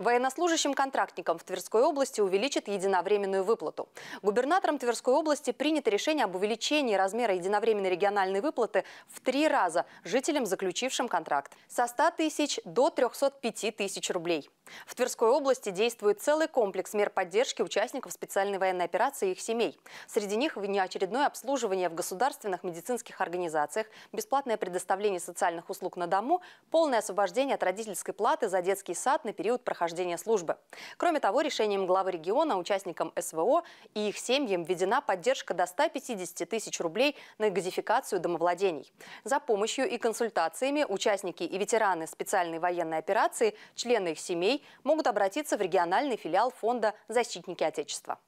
Военнослужащим-контрактникам в Тверской области увеличат единовременную выплату. Губернатором Тверской области принято решение об увеличении размера единовременной региональной выплаты в три раза жителям, заключившим контракт. Со 100 тысяч до 305 тысяч рублей. В Тверской области действует целый комплекс мер поддержки участников специальной военной операции и их семей. Среди них внеочередное обслуживание в государственных медицинских организациях, бесплатное предоставление социальных услуг на дому, полное освобождение от родительской платы за детский сад на период прохождения прохождения службы. Кроме того, решением главы региона участникам СВО и их семьям введена поддержка до 150 тысяч рублей на газификацию домовладений. За помощью и консультациями участники и ветераны специальной военной операции, члены их семей могут обратиться в региональный филиал фонда «Защитники Отечества».